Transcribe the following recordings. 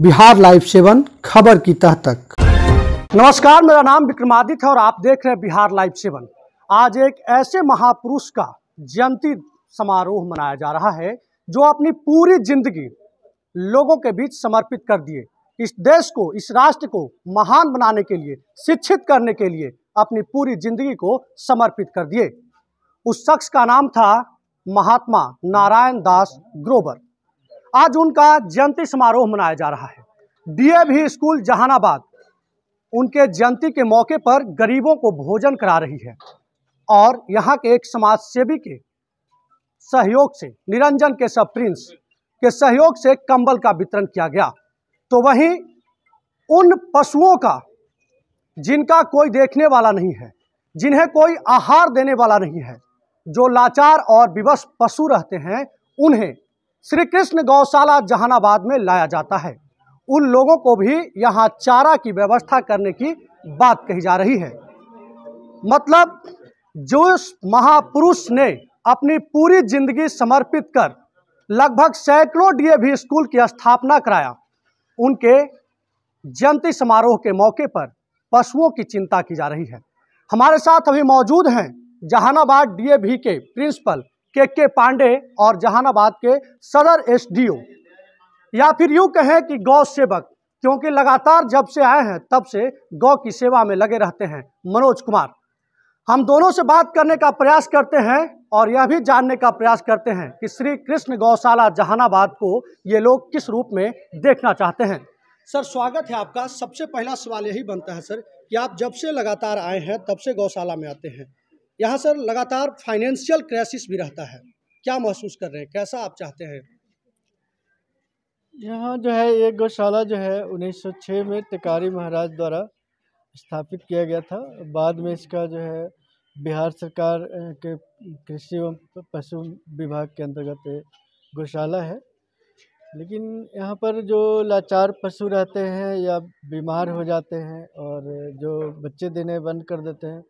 Bihar live seven खबर की तह तक नमस्कार मेरा नाम विक्रमादित्य है और आप देख रहे हैं बिहार लाइव सेवन आज एक ऐसे महापुरुष का जयंती समारोह मनाया जा रहा है जो अपनी पूरी जिंदगी लोगों के बीच समर्पित कर दिए इस देश को इस राष्ट्र को महान बनाने के लिए शिक्षित करने के लिए अपनी पूरी जिंदगी को समर्पित कर दिए उस शख्स का नाम था महात्मा नारायण दास ग्रोवर आज उनका जयंती समारोह मनाया जा रहा है डीएवी स्कूल जहानाबाद उनके जयंती के मौके पर गरीबों को भोजन करा रही है और यहाँ के एक समाज सेवी के सहयोग से निरंजन के सब प्रिंस के सहयोग से कंबल का वितरण किया गया तो वहीं उन पशुओं का जिनका कोई देखने वाला नहीं है जिन्हें कोई आहार देने वाला नहीं है जो लाचार और विवश पशु रहते हैं उन्हें श्री कृष्ण गौशाला जहानाबाद में लाया जाता है उन लोगों को भी यहाँ चारा की व्यवस्था करने की बात कही जा रही है मतलब जो महापुरुष ने अपनी पूरी जिंदगी समर्पित कर लगभग सैकड़ों डीएवी स्कूल की स्थापना कराया उनके जयंती समारोह के मौके पर पशुओं की चिंता की जा रही है हमारे साथ अभी मौजूद हैं जहानाबाद डीएवी के प्रिंसिपल के के पांडे और जहानाबाद के सदर एसडीओ या फिर यूं कहें कि गौ सेवक क्योंकि लगातार जब से आए हैं तब से गौ की सेवा में लगे रहते हैं मनोज कुमार हम दोनों से बात करने का प्रयास करते हैं और यह भी जानने का प्रयास करते हैं कि श्री कृष्ण गौशाला जहानाबाद को ये लोग किस रूप में देखना चाहते हैं सर स्वागत है आपका सबसे पहला सवाल यही बनता है सर कि आप जब से लगातार आए हैं तब से गौशाला में आते हैं यहाँ सर लगातार फाइनेंशियल क्राइसिस भी रहता है क्या महसूस कर रहे हैं कैसा आप चाहते हैं यहाँ जो है एक गौशाला जो है 1906 में तिकारी महाराज द्वारा स्थापित किया गया था बाद में इसका जो है बिहार सरकार के कृषि एवं पशु विभाग के अंतर्गत गौशाला है लेकिन यहाँ पर जो लाचार पशु रहते हैं या बीमार हो जाते हैं और जो बच्चे देने बंद कर देते हैं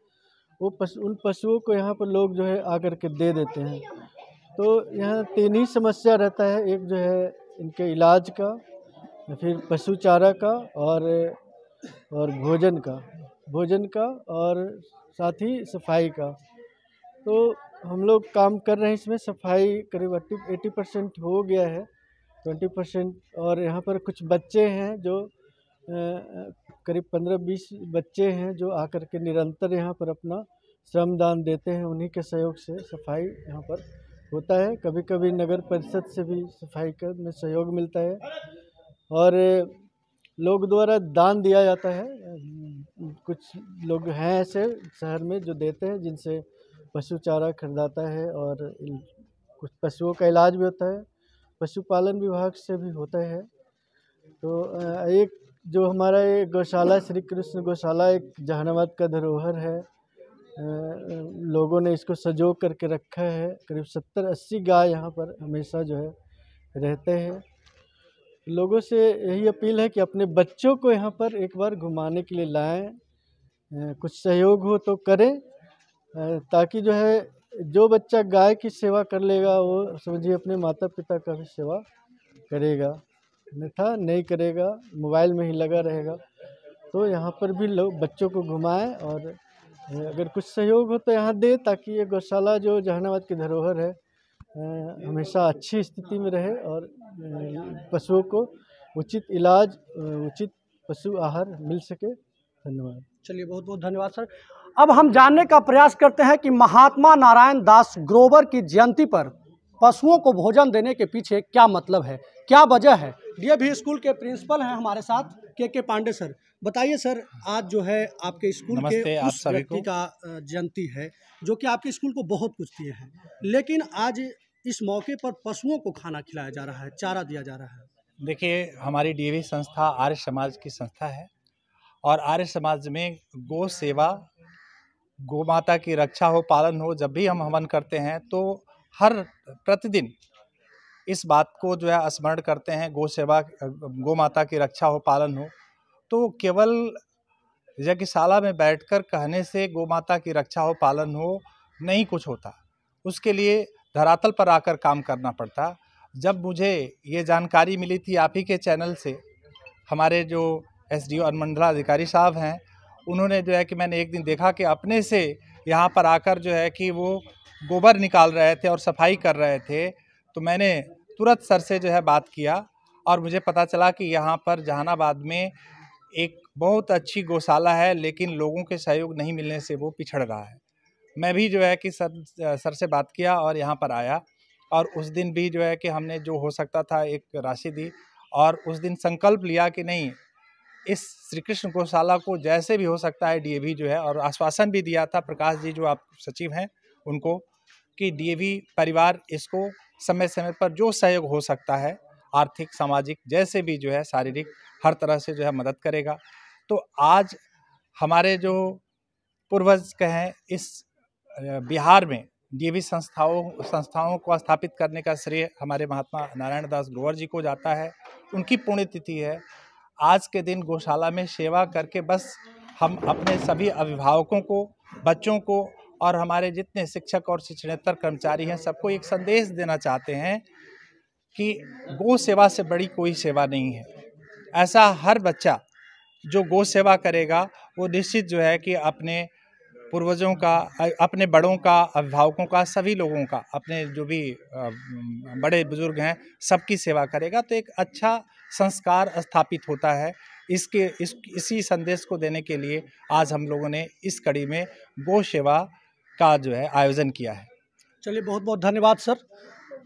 वो पशु उन पशुओं को यहाँ पर लोग जो है आकर के दे देते हैं तो यहाँ तीन ही समस्या रहता है एक जो है इनके इलाज का फिर पशु चारा का और और भोजन का भोजन का और साथ ही सफाई का तो हम लोग काम कर रहे हैं इसमें सफाई करीब एट्टी परसेंट हो गया है ट्वेंटी परसेंट और यहाँ पर कुछ बच्चे हैं जो करीब पंद्रह बीस बच्चे हैं जो आकर के निरंतर यहाँ पर अपना श्रमदान देते हैं उन्हीं के सहयोग से सफाई यहाँ पर होता है कभी कभी नगर परिषद से भी सफाई कर में सहयोग मिलता है और लोग द्वारा दान दिया जाता है कुछ लोग हैं ऐसे शहर में जो देते हैं जिनसे पशु चारा खरीदाता है और कुछ पशुओं का इलाज भी होता है पशुपालन विभाग से भी होता है तो एक जो हमारा ये गौशाला श्री कृष्ण गौशाला एक जहानाबाद का धरोहर है लोगों ने इसको सजो करके रखा है करीब सत्तर अस्सी गाय यहाँ पर हमेशा जो है रहते हैं लोगों से यही अपील है कि अपने बच्चों को यहाँ पर एक बार घुमाने के लिए लाएं कुछ सहयोग हो तो करें ताकि जो है जो बच्चा गाय की सेवा कर लेगा वो समझिए अपने माता पिता का भी सेवा करेगा अन्यथा नहीं करेगा मोबाइल में ही लगा रहेगा तो यहाँ पर भी लोग बच्चों को घुमाएं और अगर कुछ सहयोग हो तो यहाँ दे ताकि ये गौशाला जो जहानाबाद की धरोहर है हमेशा अच्छी स्थिति में रहे और पशुओं को उचित इलाज उचित पशु आहार मिल सके धन्यवाद चलिए बहुत बहुत धन्यवाद सर अब हम जानने का प्रयास करते हैं कि महात्मा नारायण दास ग्रोवर की जयंती पर पशुओं को भोजन देने के पीछे क्या मतलब है क्या वजह है डीएवी स्कूल के प्रिंसिपल हैं हमारे साथ के के पांडे सर बताइए सर आज जो है आपके स्कूल के आप उस व्यक्ति का जयंती है जो कि आपके स्कूल को बहुत कुछ दिए हैं लेकिन आज इस मौके पर पशुओं को खाना खिलाया जा रहा है चारा दिया जा रहा है देखिए हमारी डीएवी संस्था आर्य समाज की संस्था है और आर्य समाज में गौ सेवा गौ माता की रक्षा हो पालन हो जब भी हम हवन करते हैं तो हर प्रतिदिन इस बात को जो है स्मरण करते हैं गौ सेवा गौ माता की रक्षा हो पालन हो तो केवल यज्ञशाला में बैठकर कहने से गौ माता की रक्षा हो पालन हो नहीं कुछ होता उसके लिए धरातल पर आकर काम करना पड़ता जब मुझे ये जानकारी मिली थी आप ही के चैनल से हमारे जो एस डी ओ अनुमंडलाधिकारी साहब हैं उन्होंने जो है कि मैंने एक दिन देखा कि अपने से यहाँ पर आकर जो है कि वो गोबर निकाल रहे थे और सफाई कर रहे थे तो मैंने तुरंत सर से जो है बात किया और मुझे पता चला कि यहाँ पर जहानाबाद में एक बहुत अच्छी गौशाला है लेकिन लोगों के सहयोग नहीं मिलने से वो पिछड़ रहा है मैं भी जो है कि सर सर से बात किया और यहाँ पर आया और उस दिन भी जो है कि हमने जो हो सकता था एक राशि दी और उस दिन संकल्प लिया कि नहीं इस श्री कृष्ण गौशाला को जैसे भी हो सकता है डीएवी जो है और आश्वासन भी दिया था प्रकाश जी जो आप सचिव हैं उनको कि डीएवी परिवार इसको समय समय पर जो सहयोग हो सकता है आर्थिक सामाजिक जैसे भी जो है शारीरिक हर तरह से जो है मदद करेगा तो आज हमारे जो पूर्वज कहें इस बिहार में डीएवी संस्थाओं संस्थाओं को स्थापित करने का श्रेय हमारे महात्मा नारायण दास ग्रोवर जी को जाता है उनकी पुण्यतिथि है आज के दिन गौशाला में सेवा करके बस हम अपने सभी अभिभावकों को बच्चों को और हमारे जितने शिक्षक और शिक्षणतर कर्मचारी हैं सबको एक संदेश देना चाहते हैं कि गौ सेवा से बड़ी कोई सेवा नहीं है ऐसा हर बच्चा जो गौ सेवा करेगा वो निश्चित जो है कि अपने पूर्वजों का अपने बड़ों का अभिभावकों का सभी लोगों का अपने जो भी बड़े बुजुर्ग हैं सबकी सेवा करेगा तो एक अच्छा संस्कार स्थापित होता है इसके इस इसी संदेश को देने के लिए आज हम लोगों ने इस कड़ी में गो सेवा का जो है आयोजन किया है चलिए बहुत बहुत धन्यवाद सर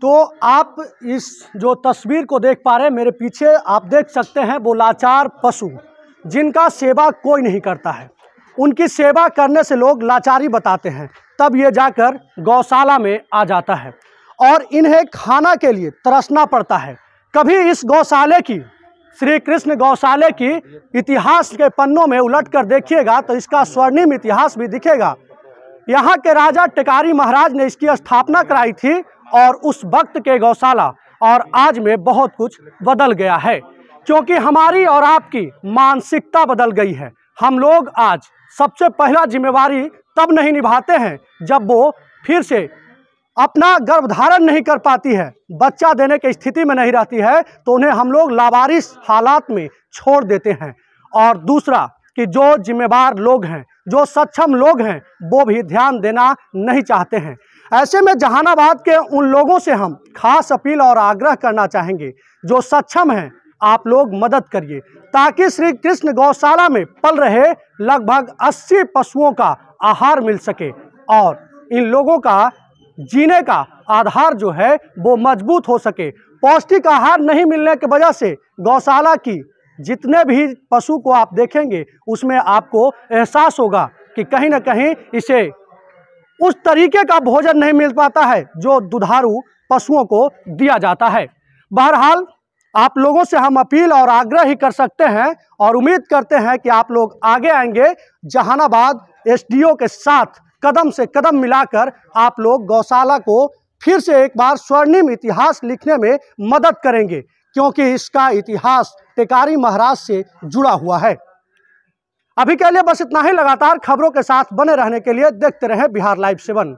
तो आप इस जो तस्वीर को देख पा रहे हैं मेरे पीछे आप देख सकते हैं वो लाचार पशु जिनका सेवा कोई नहीं करता है उनकी सेवा करने से लोग लाचारी बताते हैं तब ये जाकर गौशाला में आ जाता है और इन्हें खाना के लिए तरसना पड़ता है कभी इस गौशाले की श्री कृष्ण गौशाले की इतिहास के पन्नों में उलट कर देखिएगा तो इसका स्वर्णिम इतिहास भी दिखेगा यहाँ के राजा टिकारी महाराज ने इसकी स्थापना कराई थी और उस वक्त के गौशाला और आज में बहुत कुछ बदल गया है क्योंकि हमारी और आपकी मानसिकता बदल गई है हम लोग आज सबसे पहला जिम्मेवारी तब नहीं निभाते हैं जब वो फिर से अपना गर्भधारण नहीं कर पाती है बच्चा देने की स्थिति में नहीं रहती है तो उन्हें हम लोग लावारिस हालात में छोड़ देते हैं और दूसरा कि जो जिम्मेवार लोग हैं जो सक्षम लोग हैं वो भी ध्यान देना नहीं चाहते हैं ऐसे में जहानाबाद के उन लोगों से हम खास अपील और आग्रह करना चाहेंगे जो सक्षम हैं आप लोग मदद करिए ताकि श्री कृष्ण गौशाला में पल रहे लगभग 80 पशुओं का आहार मिल सके और इन लोगों का जीने का आधार जो है वो मजबूत हो सके पौष्टिक आहार नहीं मिलने की वजह से गौशाला की जितने भी पशु को आप देखेंगे उसमें आपको एहसास होगा कि कहीं ना कहीं इसे उस तरीके का भोजन नहीं मिल पाता है जो दुधारू पशुओं को दिया जाता है बहरहाल आप लोगों से हम अपील और आग्रह ही कर सकते हैं और उम्मीद करते हैं कि आप लोग आगे आएंगे जहानाबाद एसडीओ के साथ कदम से कदम मिलाकर आप लोग गौशाला को फिर से एक बार स्वर्णिम इतिहास लिखने में मदद करेंगे क्योंकि इसका इतिहास टेकारी महाराज से जुड़ा हुआ है अभी के लिए बस इतना ही लगातार खबरों के साथ बने रहने के लिए देखते रहें बिहार लाइव सेवन